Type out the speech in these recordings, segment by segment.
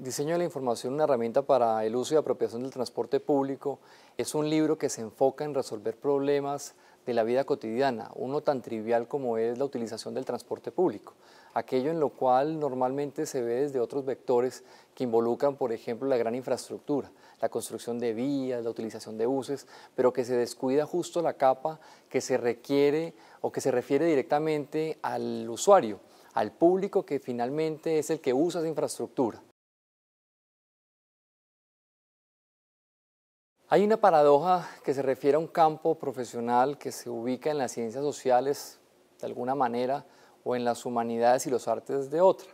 Diseño de la Información, una herramienta para el uso y apropiación del transporte público, es un libro que se enfoca en resolver problemas de la vida cotidiana, uno tan trivial como es la utilización del transporte público, aquello en lo cual normalmente se ve desde otros vectores que involucran, por ejemplo, la gran infraestructura, la construcción de vías, la utilización de buses, pero que se descuida justo la capa que se requiere o que se refiere directamente al usuario, al público que finalmente es el que usa esa infraestructura. Hay una paradoja que se refiere a un campo profesional que se ubica en las ciencias sociales de alguna manera o en las humanidades y los artes de otra.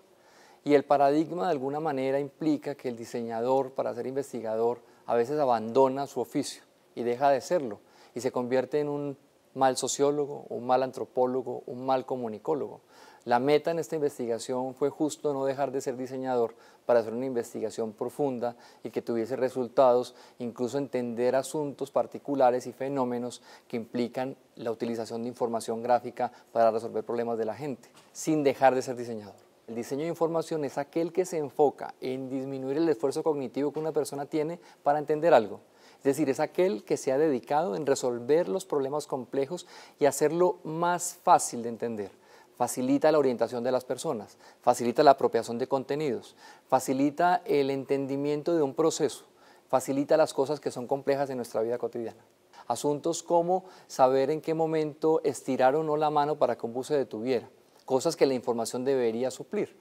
Y el paradigma de alguna manera implica que el diseñador para ser investigador a veces abandona su oficio y deja de serlo y se convierte en un mal sociólogo, un mal antropólogo, un mal comunicólogo. La meta en esta investigación fue justo no dejar de ser diseñador para hacer una investigación profunda y que tuviese resultados, incluso entender asuntos particulares y fenómenos que implican la utilización de información gráfica para resolver problemas de la gente, sin dejar de ser diseñador. El diseño de información es aquel que se enfoca en disminuir el esfuerzo cognitivo que una persona tiene para entender algo. Es decir, es aquel que se ha dedicado en resolver los problemas complejos y hacerlo más fácil de entender. Facilita la orientación de las personas, facilita la apropiación de contenidos, facilita el entendimiento de un proceso, facilita las cosas que son complejas en nuestra vida cotidiana. Asuntos como saber en qué momento estirar o no la mano para que un bus se detuviera, cosas que la información debería suplir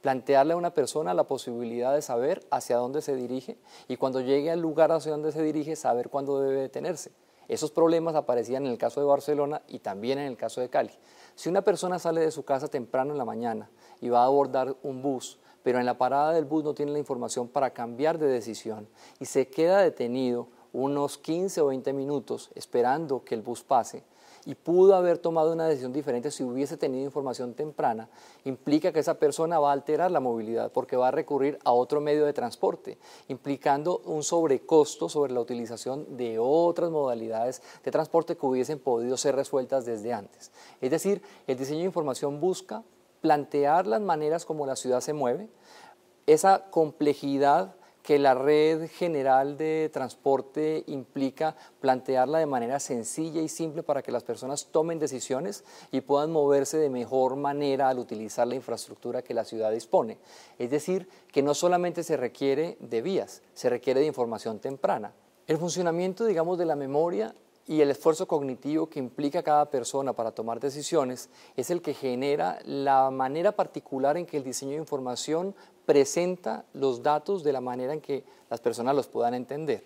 plantearle a una persona la posibilidad de saber hacia dónde se dirige y cuando llegue al lugar hacia donde se dirige, saber cuándo debe detenerse. Esos problemas aparecían en el caso de Barcelona y también en el caso de Cali. Si una persona sale de su casa temprano en la mañana y va a abordar un bus, pero en la parada del bus no tiene la información para cambiar de decisión y se queda detenido unos 15 o 20 minutos esperando que el bus pase, y pudo haber tomado una decisión diferente si hubiese tenido información temprana, implica que esa persona va a alterar la movilidad porque va a recurrir a otro medio de transporte, implicando un sobrecosto sobre la utilización de otras modalidades de transporte que hubiesen podido ser resueltas desde antes. Es decir, el diseño de información busca plantear las maneras como la ciudad se mueve, esa complejidad que la red general de transporte implica plantearla de manera sencilla y simple para que las personas tomen decisiones y puedan moverse de mejor manera al utilizar la infraestructura que la ciudad dispone. Es decir, que no solamente se requiere de vías, se requiere de información temprana. El funcionamiento, digamos, de la memoria y el esfuerzo cognitivo que implica cada persona para tomar decisiones es el que genera la manera particular en que el diseño de información presenta los datos de la manera en que las personas los puedan entender.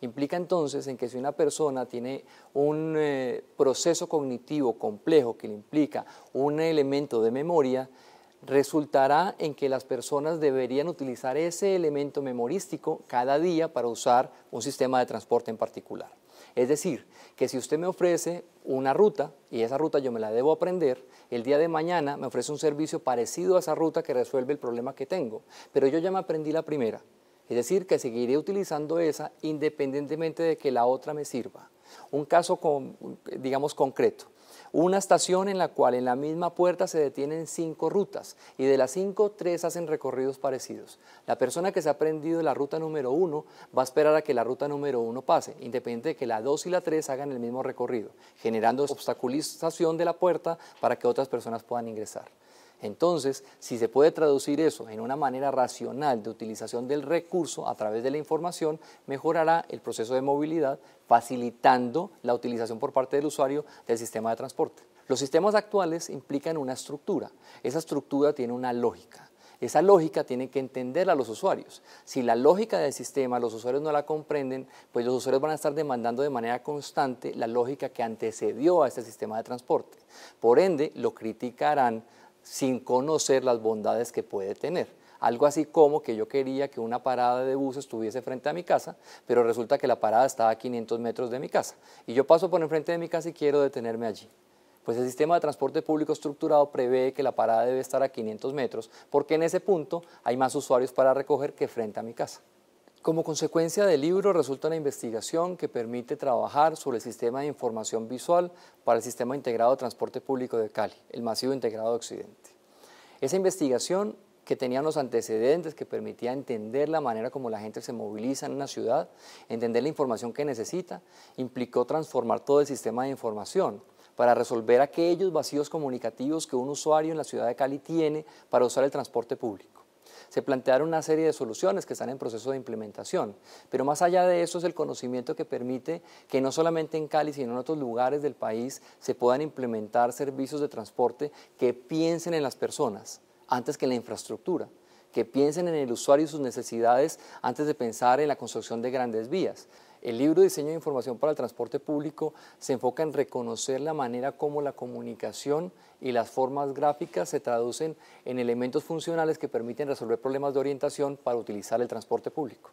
Implica entonces en que si una persona tiene un eh, proceso cognitivo complejo que le implica un elemento de memoria, resultará en que las personas deberían utilizar ese elemento memorístico cada día para usar un sistema de transporte en particular. Es decir, que si usted me ofrece una ruta y esa ruta yo me la debo aprender, el día de mañana me ofrece un servicio parecido a esa ruta que resuelve el problema que tengo, pero yo ya me aprendí la primera. Es decir, que seguiré utilizando esa independientemente de que la otra me sirva. Un caso, con, digamos, concreto. Una estación en la cual en la misma puerta se detienen cinco rutas y de las cinco, tres hacen recorridos parecidos. La persona que se ha aprendido la ruta número uno va a esperar a que la ruta número uno pase, independiente de que la dos y la tres hagan el mismo recorrido, generando obstaculización de la puerta para que otras personas puedan ingresar. Entonces, si se puede traducir eso en una manera racional de utilización del recurso a través de la información, mejorará el proceso de movilidad, facilitando la utilización por parte del usuario del sistema de transporte. Los sistemas actuales implican una estructura. Esa estructura tiene una lógica. Esa lógica tiene que entender a los usuarios. Si la lógica del sistema los usuarios no la comprenden, pues los usuarios van a estar demandando de manera constante la lógica que antecedió a este sistema de transporte. Por ende, lo criticarán sin conocer las bondades que puede tener. Algo así como que yo quería que una parada de bus estuviese frente a mi casa, pero resulta que la parada estaba a 500 metros de mi casa. Y yo paso por enfrente de mi casa y quiero detenerme allí. Pues el sistema de transporte público estructurado prevé que la parada debe estar a 500 metros, porque en ese punto hay más usuarios para recoger que frente a mi casa. Como consecuencia del libro resulta una investigación que permite trabajar sobre el sistema de información visual para el Sistema Integrado de Transporte Público de Cali, el Masivo Integrado de Occidente. Esa investigación que tenía los antecedentes, que permitía entender la manera como la gente se moviliza en una ciudad, entender la información que necesita, implicó transformar todo el sistema de información para resolver aquellos vacíos comunicativos que un usuario en la ciudad de Cali tiene para usar el transporte público. Se plantearon una serie de soluciones que están en proceso de implementación, pero más allá de eso es el conocimiento que permite que no solamente en Cali, sino en otros lugares del país se puedan implementar servicios de transporte que piensen en las personas antes que en la infraestructura que piensen en el usuario y sus necesidades antes de pensar en la construcción de grandes vías. El libro Diseño de Información para el Transporte Público se enfoca en reconocer la manera como la comunicación y las formas gráficas se traducen en elementos funcionales que permiten resolver problemas de orientación para utilizar el transporte público.